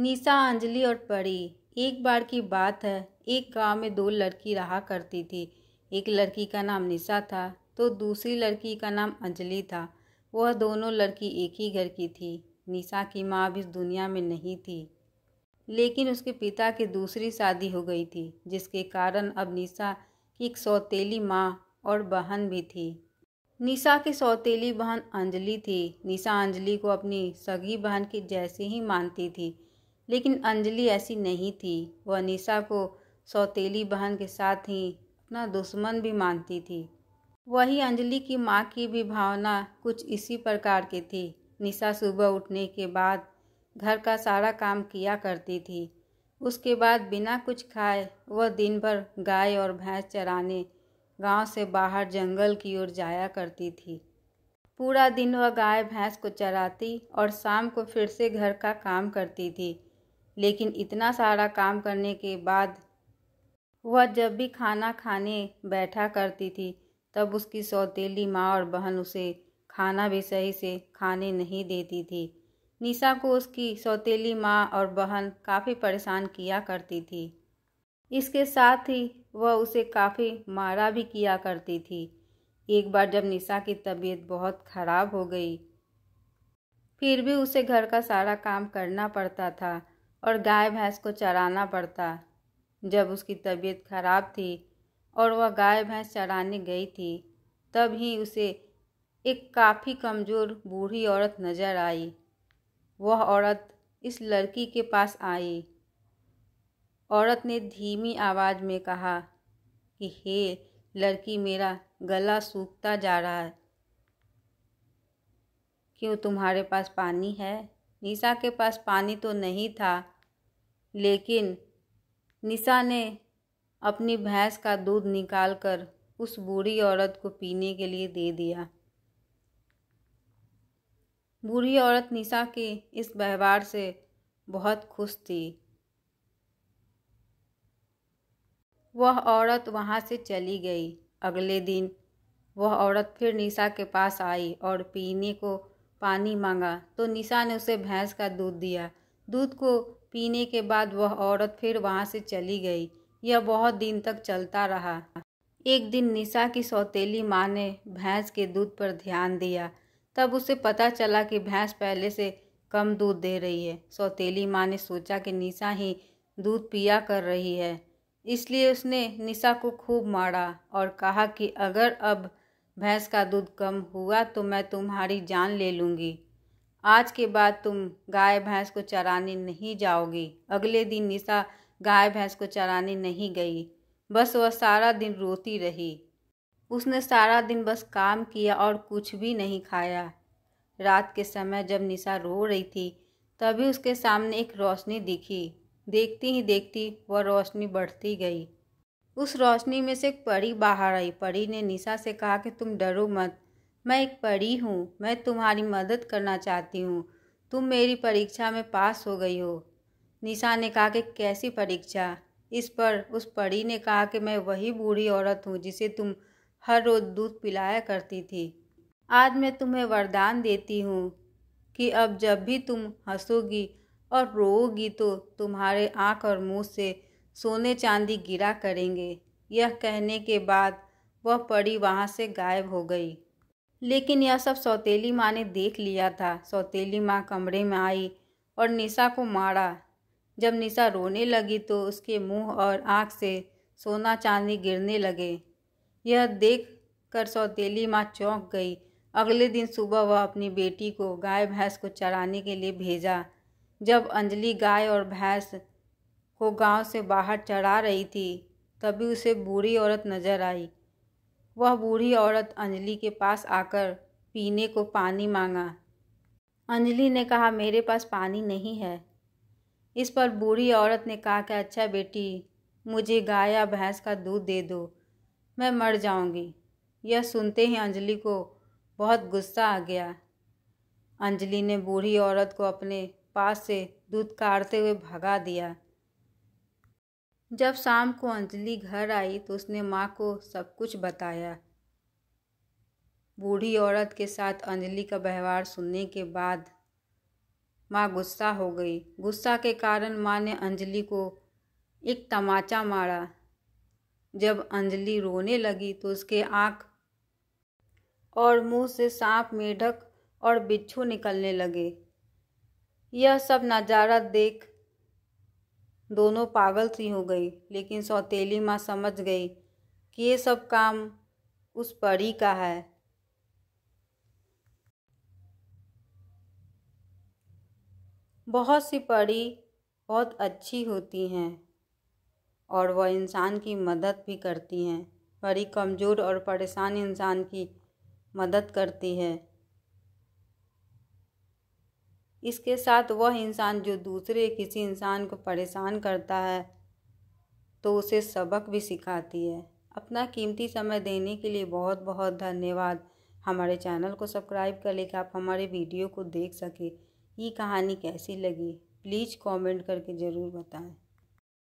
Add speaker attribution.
Speaker 1: निशा अंजलि और परी एक बार की बात है एक गांव में दो लड़की रहा करती थी एक लड़की का नाम निशा था तो दूसरी लड़की का नाम अंजलि था वह दोनों लड़की एक ही घर की थी निशा की माँ अब इस दुनिया में नहीं थी लेकिन उसके पिता की दूसरी शादी हो गई थी जिसके कारण अब निशा की एक सौतेली माँ और बहन भी थी निशा की सौतेली बहन अंजलि थी निशा अंजलि को अपनी सगी बहन की जैसी ही मानती थी लेकिन अंजलि ऐसी नहीं थी वह निशा को सौतेली बहन के साथ ही अपना दुश्मन भी मानती थी वही अंजलि की माँ की भी भावना कुछ इसी प्रकार की थी निशा सुबह उठने के बाद घर का सारा काम किया करती थी उसके बाद बिना कुछ खाए वह दिन भर गाय और भैंस चराने गांव से बाहर जंगल की ओर जाया करती थी पूरा दिन वह गाय भैंस को चराती और शाम को फिर से घर का काम करती थी लेकिन इतना सारा काम करने के बाद वह जब भी खाना खाने बैठा करती थी तब उसकी सौतेली माँ और बहन उसे खाना भी सही से खाने नहीं देती थी निशा को उसकी सौतेली माँ और बहन काफ़ी परेशान किया करती थी इसके साथ ही वह उसे काफ़ी मारा भी किया करती थी एक बार जब निशा की तबीयत बहुत ख़राब हो गई फिर भी उसे घर का सारा काम करना पड़ता था और गाय भैंस को चराना पड़ता जब उसकी तबीयत खराब थी और वह गाय भैंस चराने गई थी तब ही उसे एक काफ़ी कमज़ोर बूढ़ी औरत नज़र आई वह औरत इस लड़की के पास आई औरत ने धीमी आवाज़ में कहा कि हे लड़की मेरा गला सूखता जा रहा है क्यों तुम्हारे पास पानी है निशा के पास पानी तो नहीं था लेकिन निशा ने अपनी भैंस का दूध निकालकर उस बूढ़ी औरत को पीने के लिए दे दिया बूढ़ी औरत निशा के इस व्यवहार से बहुत खुश थी वह औरत वहाँ से चली गई अगले दिन वह औरत फिर निशा के पास आई और पीने को पानी मांगा तो निशा ने उसे भैंस का दूध दिया दूध को पीने के बाद वह औरत फिर वहाँ से चली गई यह बहुत दिन तक चलता रहा एक दिन निशा की सौतेली माँ ने भैंस के दूध पर ध्यान दिया तब उसे पता चला कि भैंस पहले से कम दूध दे रही है सौतेली माँ ने सोचा कि निशा ही दूध पिया कर रही है इसलिए उसने निशा को खूब मारा और कहा कि अगर अब भैंस का दूध कम हुआ तो मैं तुम्हारी जान ले लूँगी आज के बाद तुम गाय भैंस को चराने नहीं जाओगी अगले दिन निशा गाय भैंस को चराने नहीं गई बस वह सारा दिन रोती रही उसने सारा दिन बस काम किया और कुछ भी नहीं खाया रात के समय जब निशा रो रही थी तभी उसके सामने एक रोशनी दिखी देखती ही देखती वह रोशनी बढ़ती गई उस रोशनी में से एक परी बाहर आई परी ने निशा से कहा कि तुम डरो मत मैं एक परी हूँ मैं तुम्हारी मदद करना चाहती हूँ तुम मेरी परीक्षा में पास हो गई हो निशा ने कहा कि कैसी परीक्षा इस पर उस परी ने कहा कि मैं वही बूढ़ी औरत हूँ जिसे तुम हर रोज़ दूध पिलाया करती थी आज मैं तुम्हें वरदान देती हूँ कि अब जब भी तुम हंसोगी और रोओगी तो तुम्हारे आँख और मुँह से सोने चांदी गिरा करेंगे यह कहने के बाद वह पड़ी वहाँ से गायब हो गई लेकिन यह सब सौतेली माँ ने देख लिया था सौतेली माँ कमरे में आई और निशा को मारा जब निशा रोने लगी तो उसके मुंह और आँख से सोना चांदी गिरने लगे यह देख कर सौतेली माँ चौंक गई अगले दिन सुबह वह अपनी बेटी को गाय भैंस को चराने के लिए भेजा जब अंजलि गाय और भैंस को गांव से बाहर चरा रही थी तभी उसे बूढ़ी औरत नज़र आई वह बूढ़ी औरत अंजलि के पास आकर पीने को पानी मांगा अंजलि ने कहा मेरे पास पानी नहीं है इस पर बूढ़ी औरत ने कहा कि अच्छा बेटी मुझे गाय या भैंस का दूध दे दो मैं मर जाऊंगी यह सुनते ही अंजलि को बहुत गुस्सा आ गया अंजलि ने बूढ़ी औरत को अपने पास से दूध काटते हुए भगा दिया जब शाम को अंजलि घर आई तो उसने माँ को सब कुछ बताया बूढ़ी औरत के साथ अंजलि का व्यवहार सुनने के बाद माँ गुस्सा हो गई गुस्सा के कारण माँ ने अंजलि को एक तमाचा मारा जब अंजलि रोने लगी तो उसके आँख और मुंह से सांप मेढक और बिच्छू निकलने लगे यह सब नज़ारा देख दोनों पागल सी हो गई लेकिन सौतेली माँ समझ गई कि ये सब काम उस परी का है बहुत सी परी बहुत अच्छी होती हैं और वह इंसान की मदद भी करती हैं परी कमज़ोर और परेशान इंसान की मदद करती है इसके साथ वह इंसान जो दूसरे किसी इंसान को परेशान करता है तो उसे सबक भी सिखाती है अपना कीमती समय देने के लिए बहुत बहुत धन्यवाद हमारे चैनल को सब्सक्राइब कर लेकर आप हमारे वीडियो को देख सकें ये कहानी कैसी लगी प्लीज़ कमेंट करके ज़रूर बताएं